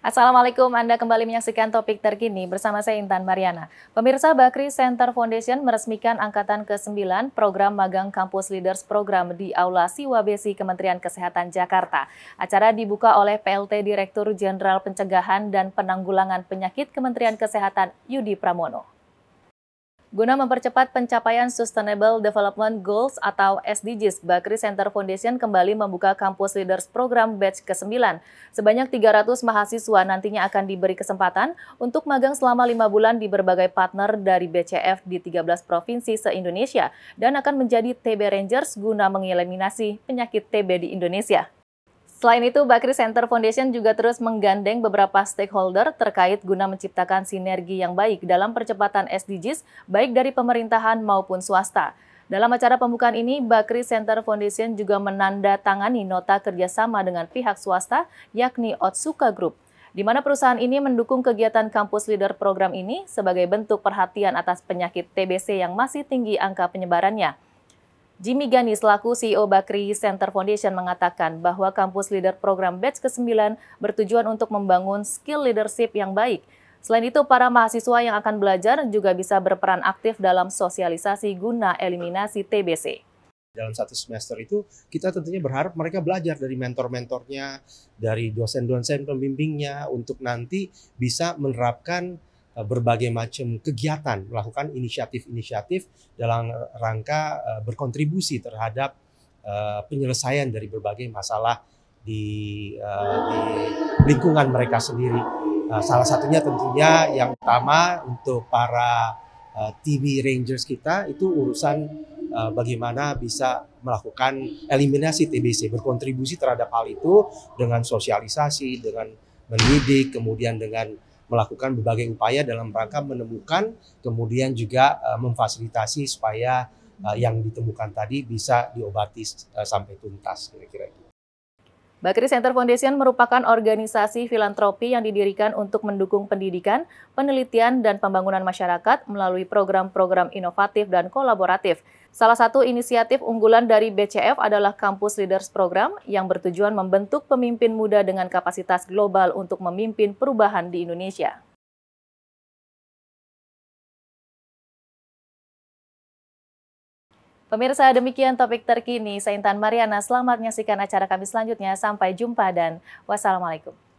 Assalamualaikum, Anda kembali menyaksikan topik terkini bersama saya Intan Mariana. Pemirsa Bakri Center Foundation meresmikan Angkatan ke-9 program Magang Kampus Leaders Program di Aula Siwabesi Kementerian Kesehatan Jakarta. Acara dibuka oleh PLT Direktur Jenderal Pencegahan dan Penanggulangan Penyakit Kementerian Kesehatan Yudi Pramono. Guna mempercepat pencapaian Sustainable Development Goals atau SDGs, Bakri Center Foundation kembali membuka kampus Leaders Program Batch ke-9. Sebanyak 300 mahasiswa nantinya akan diberi kesempatan untuk magang selama 5 bulan di berbagai partner dari BCF di 13 provinsi se-Indonesia dan akan menjadi TB Rangers guna mengeliminasi penyakit TB di Indonesia. Selain itu, Bakri Center Foundation juga terus menggandeng beberapa stakeholder terkait guna menciptakan sinergi yang baik dalam percepatan SDGs, baik dari pemerintahan maupun swasta. Dalam acara pembukaan ini, Bakri Center Foundation juga menandatangani nota kerjasama dengan pihak swasta, yakni Otsuka Group, di mana perusahaan ini mendukung kegiatan kampus leader program ini sebagai bentuk perhatian atas penyakit TBC yang masih tinggi angka penyebarannya. Jimmy Gani selaku CEO Bakri Center Foundation mengatakan bahwa kampus leader program batch ke-9 bertujuan untuk membangun skill leadership yang baik. Selain itu, para mahasiswa yang akan belajar juga bisa berperan aktif dalam sosialisasi guna eliminasi TBC. Dalam satu semester itu, kita tentunya berharap mereka belajar dari mentor-mentornya, dari dosen-dosen pembimbingnya, untuk nanti bisa menerapkan Eh, berbagai macam kegiatan, melakukan inisiatif-inisiatif dalam rangka eh, berkontribusi terhadap eh, penyelesaian dari berbagai masalah di, di lingkungan mereka sendiri. Salah satunya tentunya yang utama untuk para TV Rangers kita itu urusan bagaimana bisa melakukan eliminasi TBC, berkontribusi terhadap hal itu dengan sosialisasi, dengan mendidik, kemudian dengan melakukan berbagai upaya dalam rangka menemukan kemudian juga uh, memfasilitasi supaya uh, yang ditemukan tadi bisa diobati uh, sampai tuntas kira-kira. Bakri Center Foundation merupakan organisasi filantropi yang didirikan untuk mendukung pendidikan, penelitian, dan pembangunan masyarakat melalui program-program inovatif dan kolaboratif. Salah satu inisiatif unggulan dari BCF adalah Campus Leaders Program yang bertujuan membentuk pemimpin muda dengan kapasitas global untuk memimpin perubahan di Indonesia. Pemirsa, demikian topik terkini. Saya Intan Mariana, selamat menyaksikan acara kami selanjutnya. Sampai jumpa dan wassalamualaikum.